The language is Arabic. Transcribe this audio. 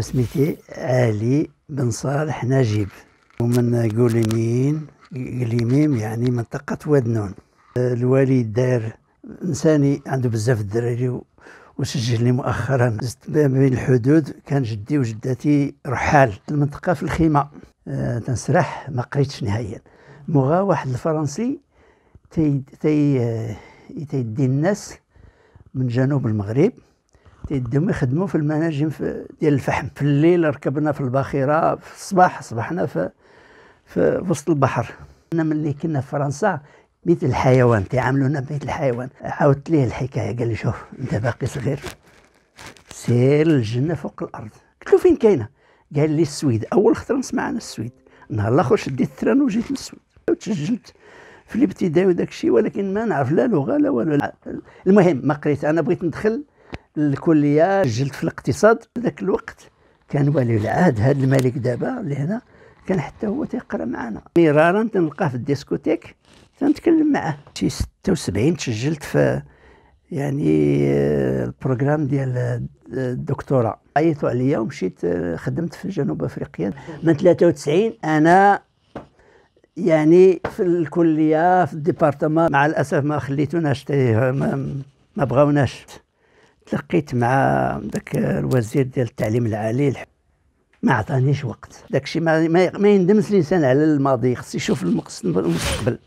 سميتي علي بن صالح نجيب ومن قوليمين قليميم يعني منطقة واد نون الوالد داير إنساني عنده بزاف الدراري وسجلني مؤخرا زدت بين الحدود كان جدي وجداتي رحال المنطقة في الخيمة أه تنسرح ما قريتش نهائيا مغا واحد الفرنسي تي تي آه، تيدي الناس من جنوب المغرب تيديهم يخدموا في المناجم ديال الفحم في الليل ركبنا في الباخره في الصباح صبحنا في في وسط البحر انا ملي كنا في فرنسا مثل الحيوان تيعاملونا بيت الحيوان عاودت ليه الحكايه قال لي شوف انت باقي صغير سير الجنه فوق الارض قلت له فين كاينه قال لي السويد اول خطره نسمع عن السويد النهار الاخر شديت التران وجيت للسويد وتسجلت في الابتدائي وداك الشيء ولكن ما نعرف لا لغه لا والو المهم ما قريت انا بغيت ندخل الكليه سجلت في الاقتصاد ذاك الوقت كان ولي العهد هذا الملك دابا اللي هنا كان حتى هو تيقرا معنا مرارا تنلقاه في الديسكوتيك تنتكلم معاه شي 76 تسجلت في يعني البروغرام ديال الدكتوراه عيطوا عليا ومشيت خدمت في جنوب افريقيا من 93 انا يعني في الكليه في الديبارتمان مع الاسف ما خليتوناش ما, ما بغاوناش تلقيت مع ذاك الوزير ديال التعليم العالي ما عطانيش وقت داكشي ما, ما يندمش الانسان على الماضي خص يشوف المستقبل